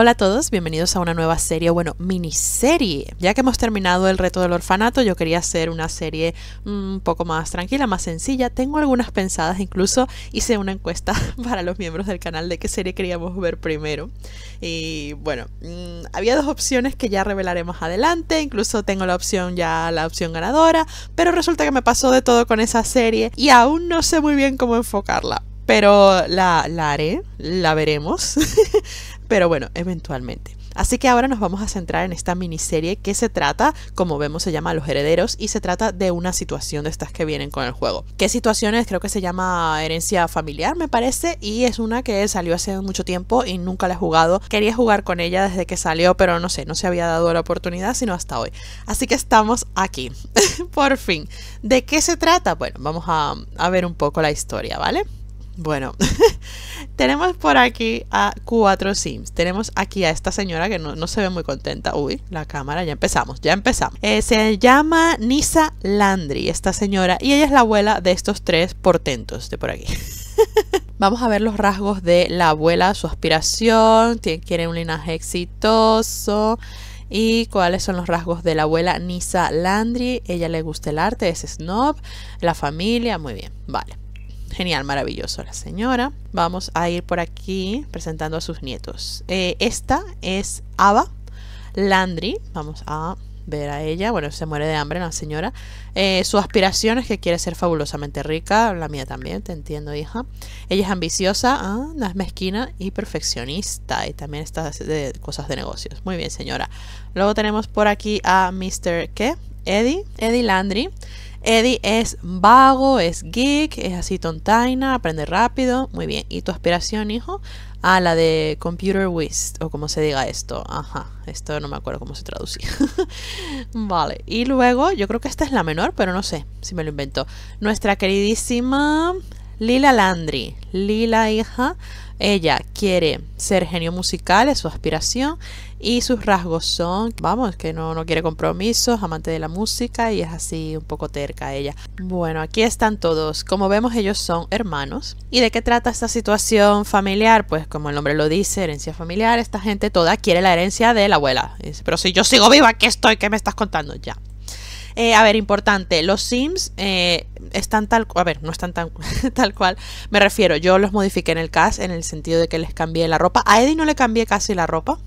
Hola a todos, bienvenidos a una nueva serie, bueno, miniserie. Ya que hemos terminado el reto del orfanato, yo quería hacer una serie mm, un poco más tranquila, más sencilla. Tengo algunas pensadas, incluso hice una encuesta para los miembros del canal de qué serie queríamos ver primero. Y bueno, mm, había dos opciones que ya revelaremos adelante, incluso tengo la opción ya, la opción ganadora, pero resulta que me pasó de todo con esa serie y aún no sé muy bien cómo enfocarla pero la, la haré, la veremos. pero bueno, eventualmente. Así que ahora nos vamos a centrar en esta miniserie que se trata, como vemos se llama Los Herederos y se trata de una situación de estas que vienen con el juego. ¿Qué situaciones? Creo que se llama Herencia Familiar, me parece, y es una que salió hace mucho tiempo y nunca la he jugado. Quería jugar con ella desde que salió, pero no sé, no se había dado la oportunidad sino hasta hoy. Así que estamos aquí, por fin. ¿De qué se trata? Bueno, vamos a, a ver un poco la historia, ¿vale? Bueno, tenemos por aquí a cuatro Sims. Tenemos aquí a esta señora que no, se ve muy contenta. Uy, la cámara, ya empezamos, ya empezamos. Eh, se llama Nisa Landry, esta señora, y ella es la abuela de estos tres portentos de por aquí. Vamos a ver los rasgos de la abuela, su aspiración, quiere un linaje exitoso. ¿Y cuáles son los rasgos de la abuela Nisa Landry? Ella le gusta el arte, es snob, la familia, muy bien, vale. Genial, maravilloso la señora. Vamos a ir por aquí presentando a sus nietos. Eh, esta es Ava Landry. Vamos a ver a ella. Bueno, se muere de hambre la señora. Eh, su aspiración es que quiere ser fabulosamente rica. La mía también, te entiendo, hija. Ella es ambiciosa, ah, no es mezquina y perfeccionista. Y también está de cosas de negocios. Muy bien, señora. Luego tenemos por aquí a Mr. ¿Qué? Eddie, Eddie Landry. Eddie es vago, es geek, es así tontaina, aprende rápido. Muy bien. ¿Y tu aspiración, hijo? A la de Computer Whiz, o como se diga esto. Ajá, esto no me acuerdo cómo se traducía. vale. Y luego, yo creo que esta es la menor, pero no sé si me lo invento. Nuestra queridísima Lila Landry. Lila, hija ella quiere ser genio musical, es su aspiración, y sus rasgos son, vamos, que no, no quiere compromisos, amante de la música y es así un poco terca ella. Bueno, aquí están todos. Como vemos, ellos son hermanos. ¿Y de qué trata esta situación familiar? Pues como el nombre lo dice, herencia familiar, esta gente toda quiere la herencia de la abuela. Pero si yo sigo viva, qué estoy, ¿qué me estás contando? Ya. Eh, a ver, importante, los Sims eh, están tal a ver, no están tan, tal cual, me refiero, yo los modifiqué en el CAS en el sentido de que les cambié la ropa. A Eddie no le cambié casi la ropa,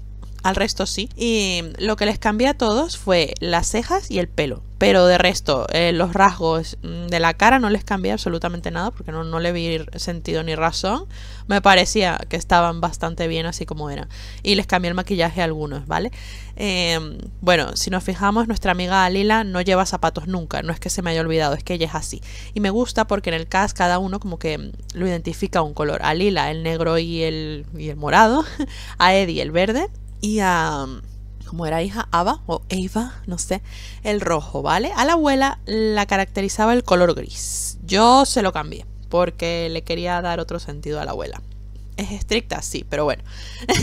al resto sí. Y lo que les cambié a todos fue las cejas y el pelo. Pero de resto, eh, los rasgos mm, de la cara no les cambié absolutamente nada porque no, no, le vi sentido ni razón. Me parecía que estaban bastante bien así como eran. Y les cambié el maquillaje a algunos, ¿vale? Em, bueno, si nos fijamos, nuestra amiga Alila no lleva zapatos nunca, no es que se me haya olvidado, es que ella es así. Y me gusta porque en el cast cada uno como que mm, lo identifica un color. A Lila el negro y el, y el morado, a Eddie el verde y a... Mm, ¿cómo era hija, Ava o Eva, no sé, el rojo, ¿vale? A la abuela la caracterizaba el color gris. Yo se lo cambié porque le quería dar otro sentido a la abuela es estricta, sí, pero bueno.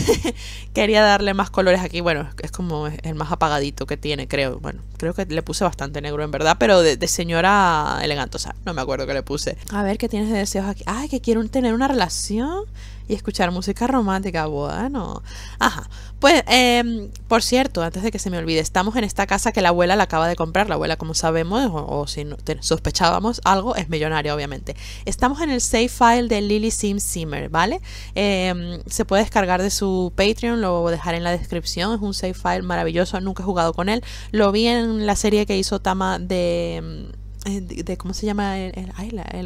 Quería darle más colores aquí. Bueno, es como el más apagadito que tiene, creo. Bueno, creo que le puse bastante negro en verdad, pero de, elegante. señora elegantosa. No me acuerdo que le puse. A ver, ¿qué tienes de deseos aquí? Ay, que quiero tener una relación y escuchar música romántica, bueno Ajá. Pues, em, por cierto, antes de que se me olvide, estamos en esta casa que la abuela la acaba de comprar. La abuela, como sabemos, o, si sospechábamos algo, es millonaria, obviamente. Estamos en el save file de Lily Sim Simmer, ¿vale? Em, se puede descargar de su Patreon, lo dejaré en la descripción. Es un save file maravilloso, nunca he jugado con él. Lo vi en la serie que hizo Tama de em, eh, de, cómo se llama el,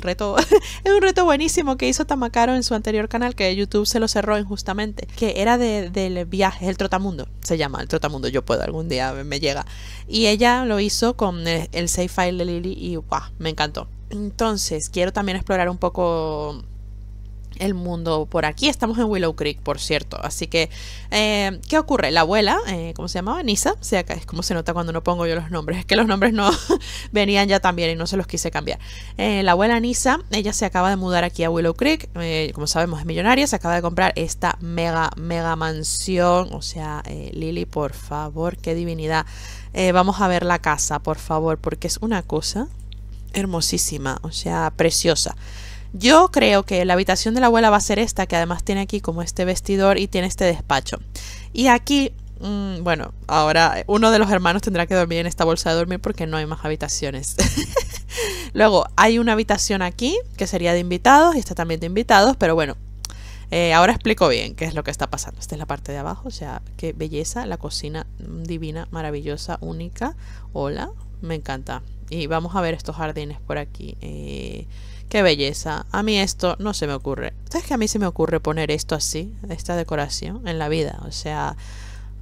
reto es un reto buenísimo que hizo Tamacaro en su anterior canal que YouTube se lo cerró injustamente que era de, del viaje el trotamundo se llama el trotamundo yo puedo algún día me llega y ella lo hizo con el, save file de Lily y wow, me encantó entonces quiero también explorar un poco el mundo por aquí. Estamos en Willow Creek, por cierto. Así que, eh, ¿qué ocurre? La abuela, eh, ¿cómo se llamaba? Nisa. O sea, es como se nota cuando no pongo yo los nombres. Es que los nombres no venían ya también y no se los quise cambiar. Eh, la abuela Nisa, ella se acaba de mudar aquí a Willow Creek. Eh, como sabemos, es millonaria. Se acaba de comprar esta mega, mega mansión. O sea, Lily, por favor, qué divinidad. vamos a ver la casa, por favor, porque es una cosa hermosísima, o sea, preciosa. Yo creo que la habitación de la abuela va a ser esta, que además tiene aquí como este vestidor y tiene este despacho. Y aquí mm, bueno, ahora uno de los hermanos tendrá que dormir en esta bolsa de dormir porque no hay más habitaciones. Luego hay una habitación aquí que sería de invitados y está también de invitados, pero bueno, eh, ahora explico bien qué es lo que está pasando. Esta es la parte de abajo, o sea, qué belleza, la cocina divina, maravillosa, única. Hola, me encanta. Y vamos a ver estos jardines por aquí. Eh, Qué belleza. A mí esto no se me ocurre. ¿Sabes que a mí se me ocurre poner esto así, esta decoración, en la vida? O sea,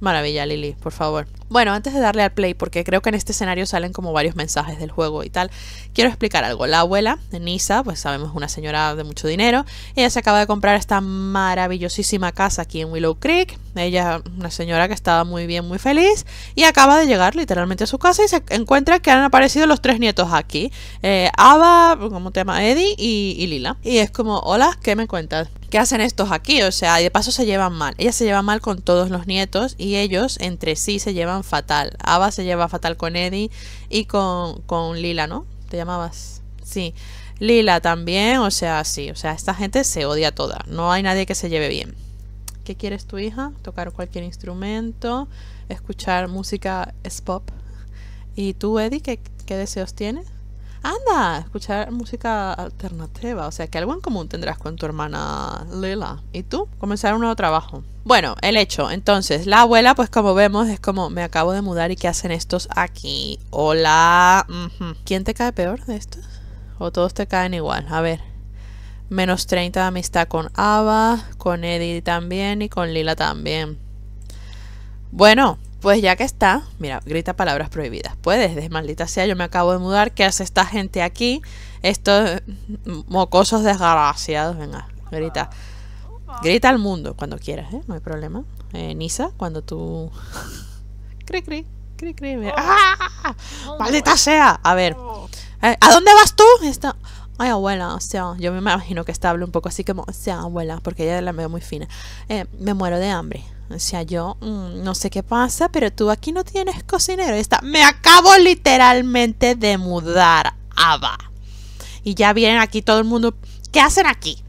maravilla, Lili, por favor. Bueno, antes de darle al play, porque creo que en este escenario salen como varios mensajes del juego y tal, quiero explicar algo. La abuela, Nisa, pues sabemos, una señora de mucho dinero, ella se acaba de comprar esta maravillosísima casa aquí en Willow Creek ella, una señora que estaba muy bien, muy feliz, y acaba de llegar literalmente a su casa y se encuentra que han aparecido los tres nietos aquí. Eh, Ava, como te Eddie, y, Lila. Y es como, hola, ¿qué me cuentas? ¿qué hacen estos aquí? O sea, de paso se llevan mal. Ella se lleva mal con todos los nietos y ellos entre sí se llevan fatal. Ava se lleva fatal con Eddie y con, con Lila, ¿no? ¿Te llamabas? Sí. Lila también, o sea, sí. O sea, esta gente se odia toda. No hay nadie que se lleve bien qué quieres tu hija, tocar cualquier instrumento, escuchar música es pop. ¿Y tú, Eddie, qué, deseos tienes? Anda, escuchar música alternativa. O sea, que algo en común tendrás con tu hermana Lila. ¿Y tú? Comenzar un nuevo trabajo. Bueno, el hecho. Entonces, la abuela, pues como vemos, es como, me acabo de mudar y ¿qué hacen estos aquí? Hola. ¿Quién te cae peor de estos? ¿O todos te caen igual? A ver menos 30 de amistad con Ava, con Eddie también y con Lila también. Bueno, pues ya que está, mira, grita palabras prohibidas. Puedes, desmaldita sea, yo me acabo de mudar, ¿qué hace esta gente aquí? Estos mocosos desgraciados, venga, grita. Grita al mundo cuando quieras, ¿eh? No hay problema. Eh, Nisa, cuando tú... cri, cri, cri, cri. Oh. ¡Ah! Oh, ¡Maldita sea! A ver. Oh. Eh, ¿A dónde vas tú? Está ay abuela, o sea, yo me imagino que esta habla un poco así como, o sea, abuela, porque ella la veo muy fina, eh, me muero de hambre. O sea, yo mm, no sé qué pasa, pero tú aquí no tienes cocinero. está, me acabo literalmente de mudar, Ava. Y ya vienen aquí todo el mundo, ¿qué hacen aquí?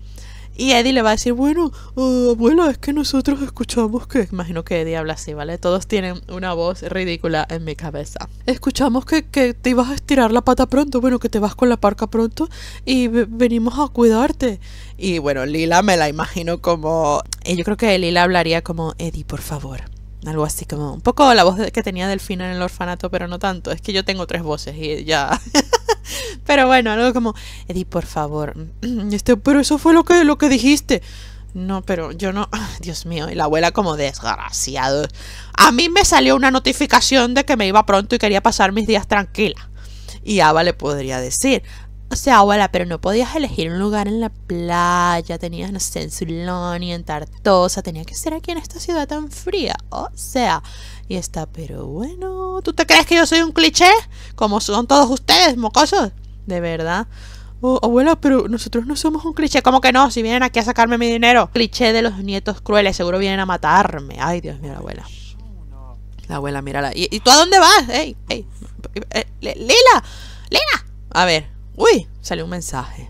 Y Eddie le va a decir, bueno, uh, abuela, es que nosotros escuchamos que... Imagino que Eddie habla así, ¿vale? Todos tienen una voz ridícula en mi cabeza. Escuchamos que, que te ibas a estirar la pata pronto, bueno, que te vas con la parca pronto y venimos a cuidarte. Y bueno, Lila me la imagino como... Y yo creo que Lila hablaría como, Eddie, por favor, algo así como un poco la voz que tenía Delfina en el orfanato, pero no tanto. Es que yo tengo tres voces y ya. pero bueno, algo como, Eddie, por favor. Este, pero eso fue lo que, lo que dijiste. No, pero yo no. Dios mío, y la abuela como desgraciado. A mí me salió una notificación de que me iba pronto y quería pasar mis días tranquila. Y Ava le podría decir, o sea, abuela, pero no podías elegir un lugar en la playa, tenías, no sé, en y en Tartosa, tenía que ser aquí en esta ciudad tan fría. O sea, y está, pero bueno, ¿tú te crees que yo soy un cliché? Como son todos ustedes, mocosos. De verdad. Oh, abuela, pero nosotros no somos un cliché. ¿Cómo que no? Si vienen aquí a sacarme mi dinero. Cliché de los nietos crueles. Seguro vienen a matarme. Ay, Dios mío, abuela. La abuela, mírala. ¿Y, ¿y tú a dónde vas? ¡Ey! ¡Ey! Eh, ¡Lila! ¡Lila! A ver, Uy, salió un mensaje.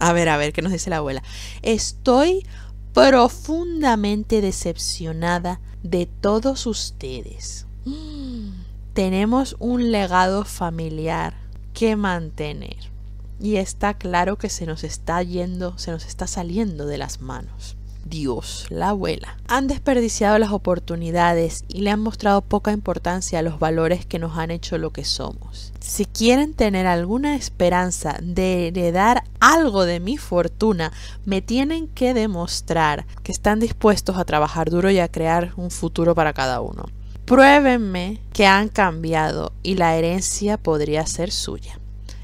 A ver, a ver, ¿qué nos dice la abuela? Estoy profundamente decepcionada de todos ustedes. Mm, tenemos un legado familiar que mantener. Y está claro que se nos está yendo, se nos está saliendo de las manos. Dios, la abuela, han desperdiciado las oportunidades y le han mostrado poca importancia a los valores que nos han hecho lo que somos. Si quieren tener alguna esperanza de heredar algo de mi fortuna, me tienen que demostrar que están dispuestos a trabajar duro y a crear un futuro para cada uno. Pruébenme que han cambiado y la herencia podría ser suya.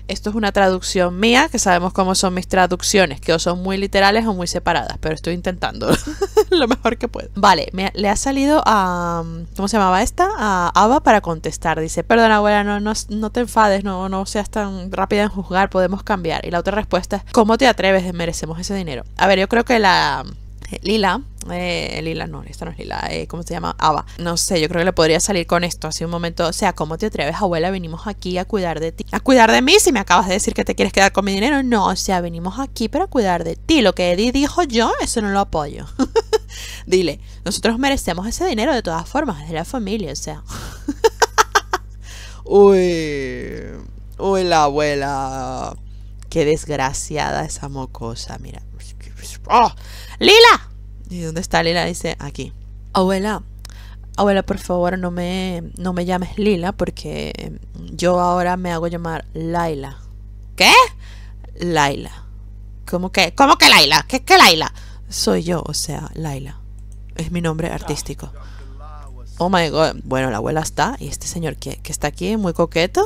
Esto es una traducción mía, que sabemos cómo son mis traducciones, que o son muy literales o muy separadas, pero estoy intentando lo mejor que puedo. Vale, le ha salido a... ¿Cómo se llamaba esta? A Ava para contestar. Dice, perdona abuela, no, no, te enfades, no, no seas tan rápida en juzgar, podemos cambiar. Y la otra respuesta es, ¿cómo te atreves? Merecemos ese dinero. A ver, yo creo que la eh, Lila, eh, Lila no, esta no es Lila, eh, ¿cómo se llama? Ava. No sé, yo creo que le podría salir con esto hace un momento. O sea, ¿cómo te atreves, abuela? Venimos aquí a cuidar de ti. ¿A cuidar de mí si me acabas de decir que te quieres quedar con mi dinero? No, o sea, venimos aquí para cuidar de ti. Lo que Eddie dijo yo, eso no lo apoyo. Dile, nosotros merecemos ese dinero de todas formas, es de la familia, o sea. uy, uy, la abuela. Qué desgraciada esa mocosa, mira. Ah, ¡Lila! ¿Y dónde está Lila? Dice, aquí. Abuela, abuela, por favor, no me, no me llames Lila porque yo ahora me hago llamar Laila. ¿Qué? Laila. ¿Cómo que? ¿Cómo que Laila? ¿Qué que Laila? Soy yo, o sea, Laila. Es mi nombre artístico. Oh my god. Bueno, la abuela está. Y este señor que, está aquí, muy coqueto.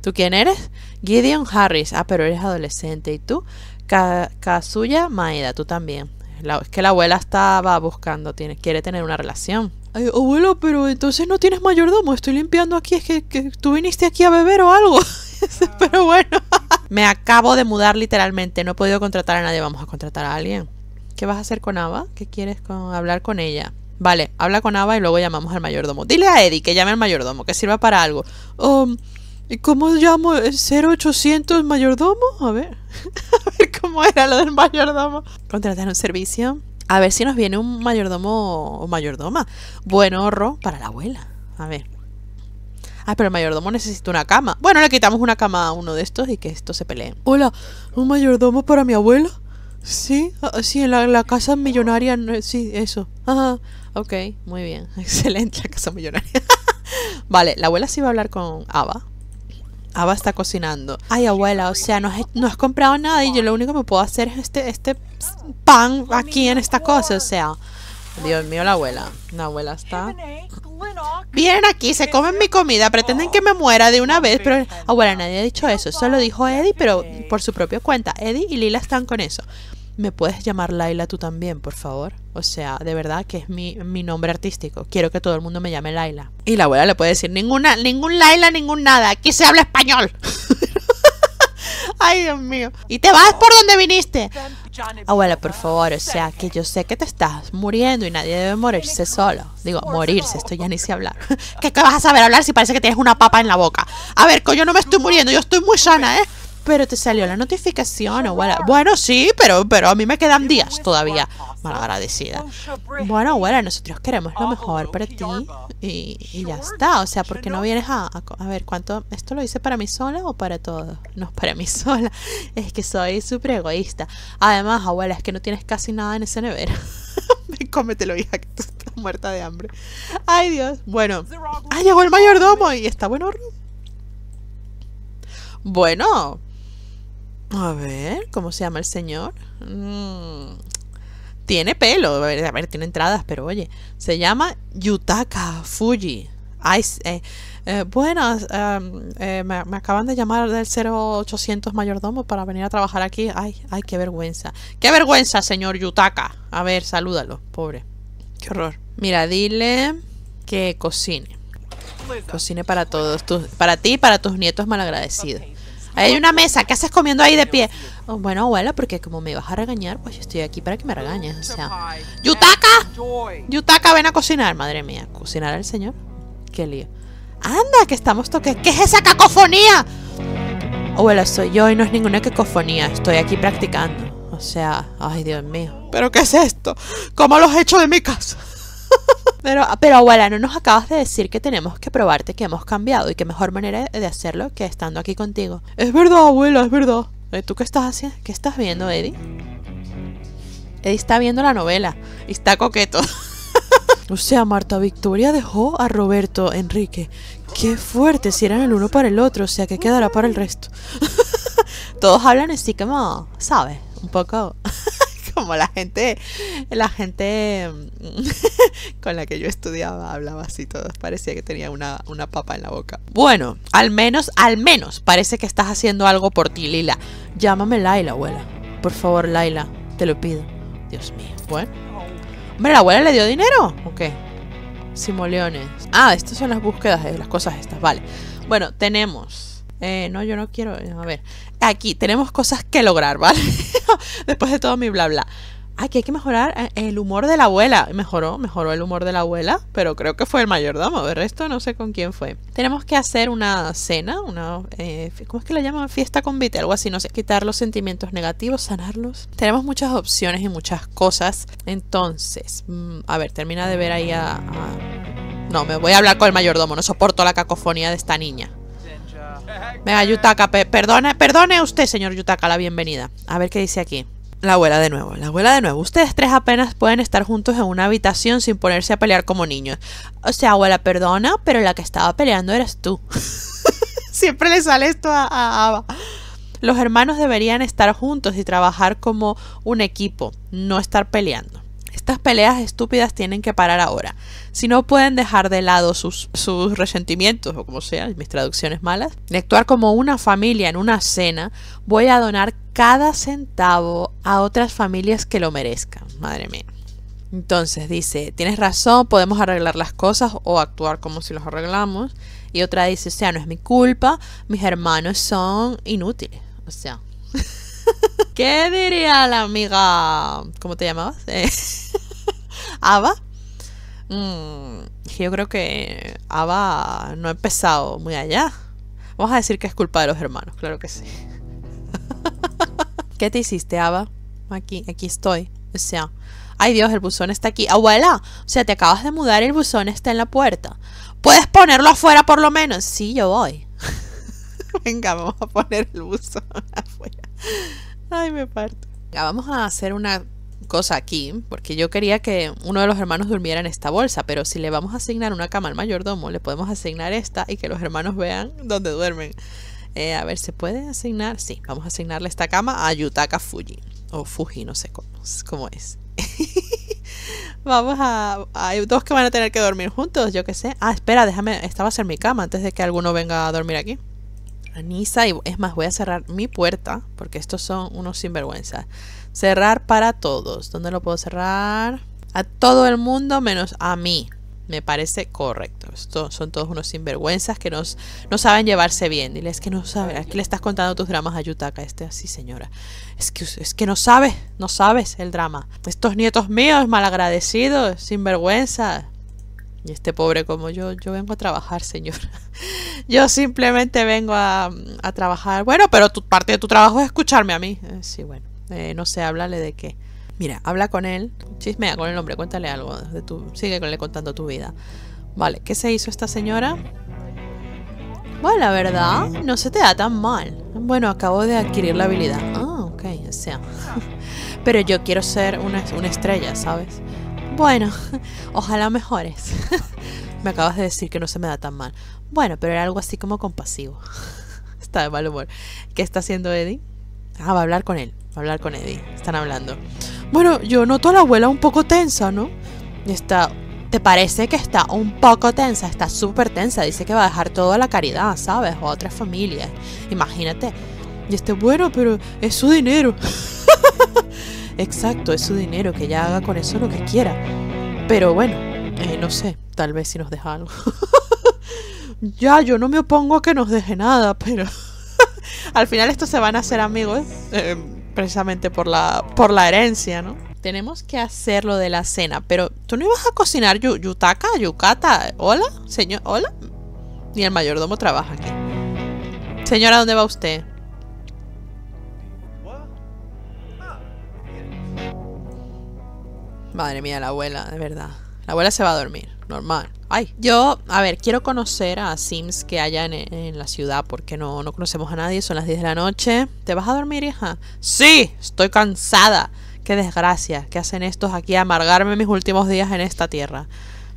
¿Tú quién eres? Gideon Harris. Ah, pero eres adolescente. ¿Y tú? Kazuya Maeda, tú también es que la abuela estaba buscando, tiene, quiere tener una relación. Ay, abuelo, pero entonces no tienes mayordomo, estoy limpiando aquí, es que, que tú viniste aquí a beber o algo. Ah. pero bueno, me acabo de mudar literalmente, no he podido contratar a nadie, vamos a contratar a alguien. ¿Qué vas a hacer con Ava? ¿Qué quieres hablar con ella? Vale, habla con Ava y luego llamamos al mayordomo. Dile a Eddie que llame al mayordomo, que sirva para algo. Um, ¿Y cómo llamo el 0800 mayordomo? A ver. A ver cómo era lo del mayordomo. Contratar un servicio. A ver si nos viene un mayordomo o mayordoma. Buen horro para la abuela. A ver. Ah, pero el mayordomo necesita una cama. Bueno, le quitamos una cama a uno de estos y que estos se peleen. Hola, ¿un mayordomo para mi abuela? Sí, ah, sí, la, la casa millonaria, sí, eso. Ajá. Ok, muy bien. Excelente la casa millonaria. vale, la abuela sí va a hablar con Ava. Ava está cocinando. Ay, abuela, o sea, no has, no has comprado nada y yo lo único que me puedo hacer es este, este pan aquí en esta cosa, o sea. Dios mío, la abuela. La abuela está. Vienen aquí, se comen mi comida, pretenden que me muera de una vez, pero abuela, nadie ha dicho eso. Solo dijo Eddie, pero por su propia cuenta. Eddie y Lila están con eso me puedes llamar Laila tú también, por favor. O sea, de verdad que es mi, mi, nombre artístico. Quiero que todo el mundo me llame Laila. Y la abuela le puede decir, ninguna, ningún Laila, ningún nada. Aquí se habla español. Ay, Dios mío. Y te vas por donde viniste. Abuela, por favor, o sea, que yo sé que te estás muriendo y nadie debe morirse solo. Digo, morirse, esto ya ni sé hablar. ¿Qué, ¿Qué vas a saber hablar si parece que tienes una papa en la boca? A ver, coño, no me estoy muriendo, yo estoy muy sana, ¿eh? pero te salió la notificación abuela. bueno, sí, pero, pero a mí me quedan días todavía. Malagradecida. Bueno, abuela, nosotros queremos lo mejor para ti y, ya está. O sea, porque no vienes a, a, ver cuánto... ¿Esto lo hice para mí sola o para todos? No, para mí sola. Es que soy súper egoísta. Además, abuela, es que no tienes casi nada en ese nevera. Cómetelo, hija, que tú estás muerta de hambre. Ay, Dios. Bueno. Ah, llegó el mayordomo y está bueno. Bueno. A ver, ¿cómo se llama el señor? Mm, tiene pelo, a ver, tiene entradas, pero oye, se llama Yutaka Fuji. Ay, eh, eh, em, eh, me, acaban de llamar del 0800 mayordomo para venir a trabajar aquí. Ay, ay, qué vergüenza. Qué vergüenza, señor Yutaka. A ver, salúdalo, pobre. Qué horror. Mira, dile que cocine. Pues, cocine para todos, para ti y para tus nietos malagradecidos hay una mesa, ¿qué haces comiendo ahí de pie? Oh, bueno, abuela, porque como me vas a regañar, pues estoy aquí para que me regañes. O sea, ¡Yutaka! ¡Yutaka, ven a cocinar! Madre mía, ¿cocinar al señor? ¡Qué lío! ¡Anda, que estamos toques, ¿Qué es esa cacofonía? Abuela, soy yo y no es ninguna cacofonía. Estoy aquí practicando. O sea, ay, Dios mío. ¿Pero qué es esto? ¿Cómo lo he hecho de mi casa? Pero, pero abuela, no nos acabas de decir que tenemos que probarte que hemos cambiado y que mejor manera de hacerlo que estando aquí contigo. Es verdad, abuela, es verdad. Eh, ¿Tú qué estás haciendo? ¿Qué estás viendo, Eddie? Eddie está viendo la novela y está coqueto. o sea, Marta Victoria dejó a Roberto Enrique. Qué fuerte, si eran el uno para el otro, o sea, que quedará para el resto. Todos hablan así como, ¿sabes? Un poco. como la gente, la gente mm, con la que yo estudiaba hablaba así todo. parecía que tenía una, papa en la boca. Bueno, al menos, al menos parece que estás haciendo algo por ti, Lila. Llámame Laila, abuela. Por favor, Laila, te lo pido. Dios mío. Bueno. Hombre, la abuela le dio dinero. ¿O qué? Simoleones. Ah, estas son las búsquedas de las cosas estas, vale. Bueno, tenemos eh, no, yo no quiero. A ver, aquí tenemos cosas que lograr, ¿vale? Después de todo mi bla bla. Aquí hay que mejorar eh, el humor de la abuela. Mejoró, mejoró el humor de la abuela, pero creo que fue el mayordomo. De resto, no sé con quién fue. Tenemos que hacer una cena, una. Eh, ¿Cómo es que la llaman? Fiesta convite, algo así, no sé. Quitar los sentimientos negativos, sanarlos. Tenemos muchas opciones y muchas cosas. Entonces, mm, a ver, termina de ver ahí a... No, me voy a hablar con el mayordomo. No soporto la cacofonía de esta niña. Venga, Yutaka, perdone, perdone usted, señor Yutaka, la bienvenida. A ver qué dice aquí. La abuela de nuevo, la abuela de nuevo. Ustedes tres apenas pueden estar juntos en una habitación sin ponerse a pelear como niños. O sea, abuela, perdona, pero la que estaba peleando eras tú. Siempre le sale esto a, Los hermanos deberían estar juntos y trabajar como un equipo, no estar peleando. Estas peleas estúpidas tienen que parar ahora. Si no pueden dejar de lado sus, sus resentimientos, o como sea, mis traducciones malas, y actuar como una familia en una cena, voy a donar cada centavo a otras familias que lo merezcan. Madre mía. Entonces dice, tienes razón, podemos arreglar las cosas o actuar como si los arreglamos. Y otra dice, o sea, no es mi culpa, mis hermanos son inútiles. O sea. ¿Qué diría la amiga? ¿Cómo te llamabas? Eh, ¿Ava? Mm, yo creo que Ava no ha empezado muy allá. Vamos a decir que es culpa de los hermanos, claro que sí. ¿Qué te hiciste, Ava? Aquí, aquí estoy. O sea, ay Dios, el buzón está aquí. Abuela, o sea, te acabas de mudar, el buzón está en la puerta. ¿Puedes ponerlo afuera por lo menos? Sí, yo voy. Venga, vamos a poner el buzón afuera. Ay, me parto. Vamos a hacer una cosa aquí, porque yo quería que uno de los hermanos durmiera en esta bolsa, pero si le vamos a asignar una cama al mayordomo, le podemos asignar esta y que los hermanos vean dónde duermen. Eh, a ver, ¿se puede asignar? Sí, vamos a asignarle esta cama a Yutaka Fuji, o Fuji, no sé cómo, cómo es. vamos a... Hay dos que van a tener que dormir juntos, yo qué sé. Ah, espera, déjame, esta va a ser mi cama antes de que alguno venga a dormir aquí. Nisa y es más, voy a cerrar mi puerta porque estos son unos sinvergüenzas. Cerrar para todos. ¿Dónde lo puedo cerrar? A todo el mundo menos a mí. Me parece correcto. estos son todos unos sinvergüenzas que nos, no saben llevarse bien. Dile es que no saben. Aquí le estás contando tus dramas a Yutaka. Este así, señora. Es que, es que no sabes, no sabes el drama. Estos nietos míos malagradecidos, sinvergüenzas. Y este pobre como yo, yo vengo a trabajar, señor. yo simplemente vengo a, trabajar. Bueno, pero tu, parte de tu trabajo es escucharme a mí. Eh, sí, bueno. Eh, no sé, háblale de qué. Mira, habla con él, chismea con el hombre, cuéntale algo de sigue con contando tu vida. Vale, ¿qué se hizo esta señora? Bueno, la verdad, no se te da tan mal. Bueno, acabo de adquirir la habilidad. Ah, ok, o sea. Pero yo quiero ser una, una estrella, ¿sabes? Bueno, ojalá mejores. me acabas de decir que no se me da tan mal. Bueno, pero era algo así como compasivo. Está de mal humor. ¿Qué está haciendo Eddie? Ah, va a hablar con él. Va a hablar con Eddie. Están hablando. Bueno, yo noto a la abuela un poco tensa, ¿no? Está ¿Te parece que está un poco tensa? Está súper tensa. Dice que va a dejar todo a la caridad, ¿sabes? O a otras familias. Imagínate. Y este, bueno, pero es su dinero. Exacto, es su dinero, que ya haga con eso lo que quiera. Pero bueno, eh, no sé, tal vez si nos deja algo. ya, yo no me opongo a que nos deje nada, pero al final estos se van a hacer amigos eh, precisamente por la, por la herencia, ¿no? Tenemos que hacer lo de la cena, pero tú no ibas a cocinar yutaka, yucata, hola, señor, hola. Ni el mayordomo trabaja aquí. Señora, ¿dónde va usted? Madre mía, la abuela, de verdad. La abuela se va a dormir, normal. Ay, yo, a ver, quiero conocer a Sims que haya en, la ciudad porque no, no conocemos a nadie, son las 10 de la noche. ¿Te vas a dormir, hija? Sí, estoy cansada. Qué desgracia ¿Qué hacen estos aquí a amargarme mis últimos días en esta tierra.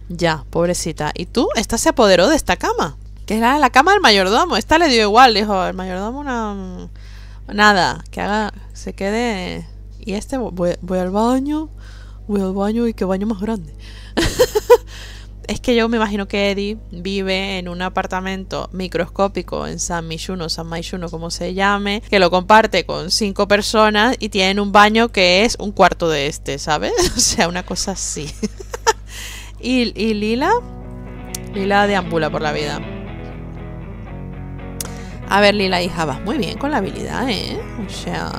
Ya, pobrecita. ¿Y tú? Esta se apoderó de esta cama. Que era la cama del mayordomo. Esta le dio igual, dijo. El mayordomo una... Nada, que haga... Se quede... Y este, voy al baño, voy baño y qué baño más grande. es que yo me imagino que Eddie vive en un apartamento microscópico en San Michuno San Maishuno, como se llame, que lo comparte con cinco personas y tienen un baño que es un cuarto de este, ¿sabes? O sea, una cosa así. y, y Lila, Lila deambula por la vida. A ver, Lila, hija, vas muy bien con la habilidad, ¿eh? O sea,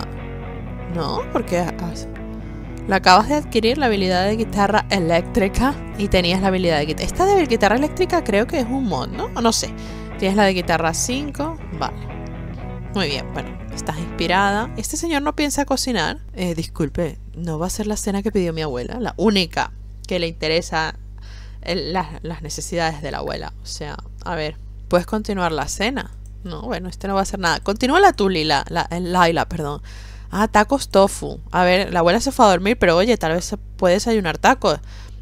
no, porque la acabas de adquirir la habilidad de guitarra eléctrica y tenías la habilidad de guitarra. Esta de guitarra eléctrica creo que es un mod, ¿no? O no sé. Tienes la de guitarra 5, vale. Muy bien, bueno, estás inspirada. Este señor no piensa cocinar. Eh, disculpe, no va a ser la cena que pidió mi abuela, la única que le interesa las necesidades de la abuela. O sea, a ver, ¿puedes continuar la cena? No, bueno, este no va a hacer nada. Continúa la tulila, la, el Laila, perdón. Ah, tacos tofu. A ver, la abuela se fue a dormir, pero oye, tal vez se puede desayunar tacos.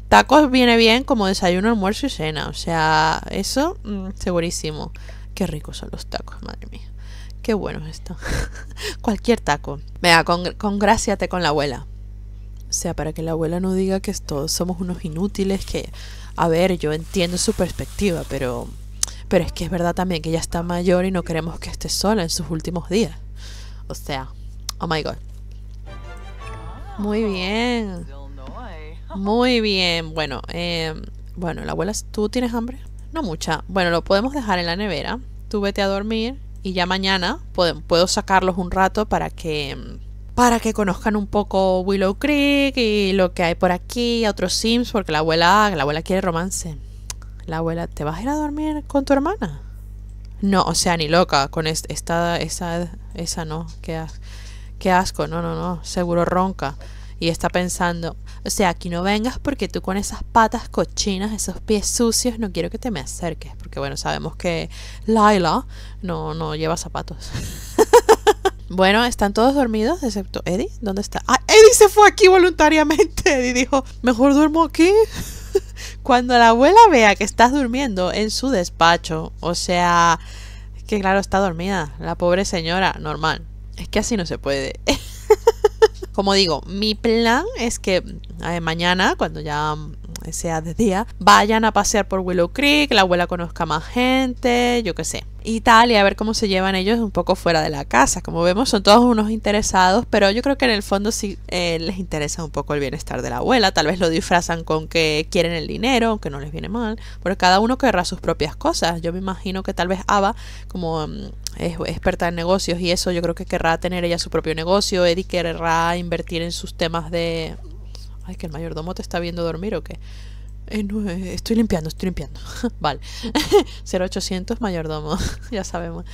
Tacos viene bien como desayuno, almuerzo y cena. O sea, eso mm, segurísimo. Qué ricos son los tacos, madre mía. Qué bueno esto. Cualquier taco. Venga, con, congráciate con la abuela. O sea, para que la abuela no diga que todos somos unos inútiles, que... A ver, yo entiendo su perspectiva, pero... Pero es que es verdad también que ella está mayor y no queremos que esté sola en sus últimos días. O sea, Oh my god. Muy bien. Muy bien. Bueno, em, bueno, la abuela, ¿tú tienes hambre? No mucha. Bueno, lo podemos dejar en la nevera. Tú vete a dormir y ya mañana puedo, sacarlos un rato para que em, para que conozcan un poco Willow Creek y lo que hay por aquí, otros Sims, porque la abuela, la abuela quiere romance. La abuela, ¿te vas a ir a dormir con tu hermana? No, o sea, ni loca, con esta, esa, esa no, que asco. Qué asco, no, no, no, seguro ronca. Y está pensando, o sea, aquí no vengas porque tú con esas patas cochinas, esos pies sucios, no quiero que te me acerques. Porque bueno, sabemos que Laila no, no lleva zapatos. Bueno, están todos dormidos, excepto Eddie. ¿Dónde está? Ah, Eddie se fue aquí voluntariamente. Eddie dijo, mejor duermo aquí. Cuando la abuela vea que estás durmiendo en su despacho, o sea, que claro, está dormida, la pobre señora, normal. Es que así no se puede. Como digo, mi plan es que eh, mañana, cuando ya mm, sea de día, vayan a pasear por Willow Creek, la abuela conozca más gente, yo qué sé. Y tal, y a ver cómo se llevan ellos un poco fuera de la casa. Como vemos, son todos unos interesados, pero yo creo que en el fondo sí eh, les interesa un poco el bienestar de la abuela. Tal vez lo disfrazan con que quieren el dinero, aunque no les viene mal, pero cada uno querrá sus propias cosas. Yo me imagino que tal vez Ava, como mm, es experta en negocios y eso, yo creo que querrá tener ella su propio negocio. Eddie querrá invertir en sus temas de Ay, que el mayordomo te está viendo dormir o qué. Eh, eh, estoy limpiando, estoy limpiando. vale. 0800 mayordomo, ya sabemos.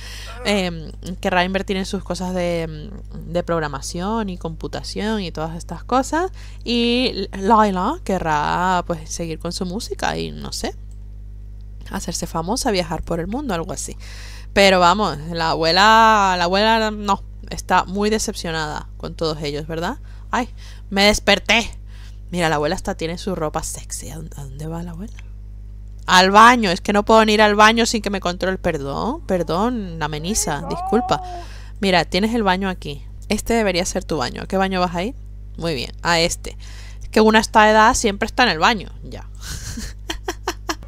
que em, querrá invertir en sus cosas mm, de, programación y computación y todas estas cosas. Y Laila querrá pues seguir con su música y no sé. Hacerse famosa, viajar por el mundo, algo así. Pero vamos, la abuela, la abuela no, está muy decepcionada con todos ellos, ¿verdad? Ay, me desperté. Mira, la abuela hasta tiene su ropa sexy. ¿A dónde va la abuela? Al baño, es que no puedo ir al baño sin que me controle. Perdón, perdón, la ameniza, disculpa. Mira, tienes el baño aquí. Este debería ser tu baño. ¿A qué baño vas a ir? Muy bien, a este. Es que una esta edad siempre está en el baño, ya.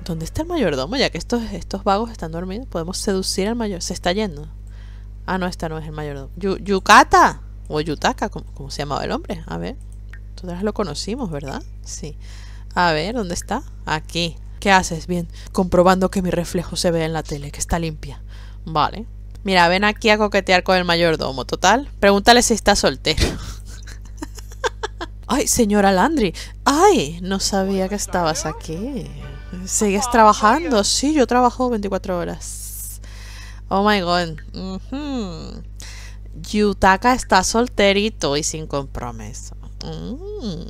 ¿Dónde está el mayordomo? Ya que estos, estos vagos están dormidos, podemos seducir al mayor. Se está yendo. Ah, no, esta no es el mayordomo. Yucata o Yutaka, como se llamaba el hombre. A ver. Nosotras lo conocimos, ¿verdad? Sí. A ver, ¿dónde está? Aquí. ¿Qué haces? Bien, comprobando que mi reflejo se ve en la tele, que está limpia. Vale. Mira, ven aquí a coquetear con el mayordomo, total. Pregúntale si está soltero. Ay, señora Landry. Ay, no sabía que estabas aquí. ¿Sigues trabajando? Sí, yo trabajo 24 horas. Oh my god. Yutaka está solterito y sin compromiso. Mm.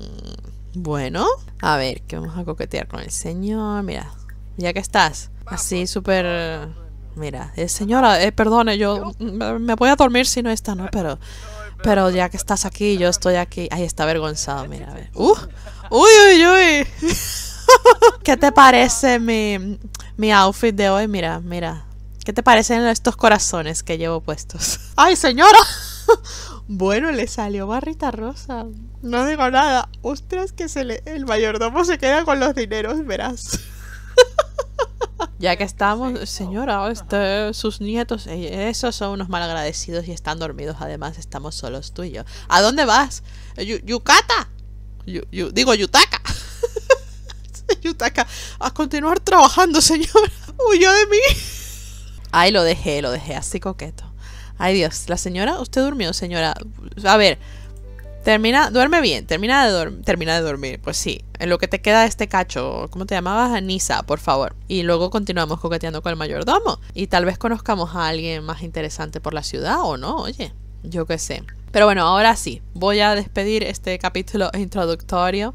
bueno, a ver, que vamos a coquetear con el señor. Mira, ya que estás así súper... Mira, señora, eh, perdone, yo me voy a dormir si no está, ¿no? Pero, pero ya que estás aquí, yo estoy aquí. Ahí está avergonzado, mira, a ver. Uh, uy, uy! ¿Qué te parece mi, mi outfit de hoy? Mira, mira. ¿Qué te parecen estos corazones que llevo puestos? ¡Ay, señora! Bueno, le salió barrita rosa. No digo nada. Ostras, que se le... el mayordomo se queda con los dineros, verás. Ya que estamos, señora, este, sus nietos, eh, esos son unos malagradecidos y están dormidos. Además, estamos solos tú y yo. ¿A dónde vas? Eh, Yucata. digo, Yutaka. Yutaka, a continuar trabajando, señora. Huyó de mí. Ay, lo dejé, lo dejé así coqueto. Ay Dios, la señora, usted durmió, señora. A ver, termina, duerme bien, termina de, dormir termina de dormir. Pues sí, en lo que te queda este cacho, ¿cómo te llamabas? Anisa, por favor. Y luego continuamos coqueteando con el mayordomo. Y tal vez conozcamos a alguien más interesante por la ciudad o no, oye, yo qué sé. Pero bueno, ahora sí, voy a despedir este capítulo introductorio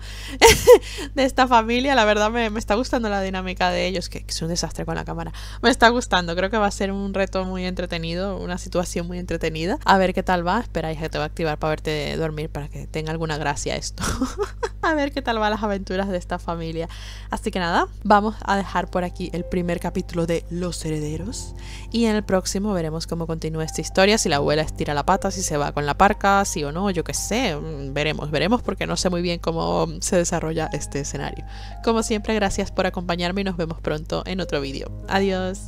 de esta familia. La verdad me, está gustando la dinámica de ellos, que, es un desastre con la cámara. Me está gustando, creo que va a ser un reto muy entretenido, una situación muy entretenida. A ver qué tal va. Esperáis que te voy a activar para verte dormir, para que tenga alguna gracia esto. a ver qué tal van las aventuras de esta familia. Así que nada, vamos a dejar por aquí el primer capítulo de Los Herederos. Y en el próximo veremos cómo continúa esta historia, si la abuela estira la pata, si se va con la pata si o no, yo qué sé, mm, veremos, veremos porque no sé muy bien cómo se desarrolla este escenario. Como siempre, gracias por acompañarme y nos vemos pronto en otro vídeo. Adiós.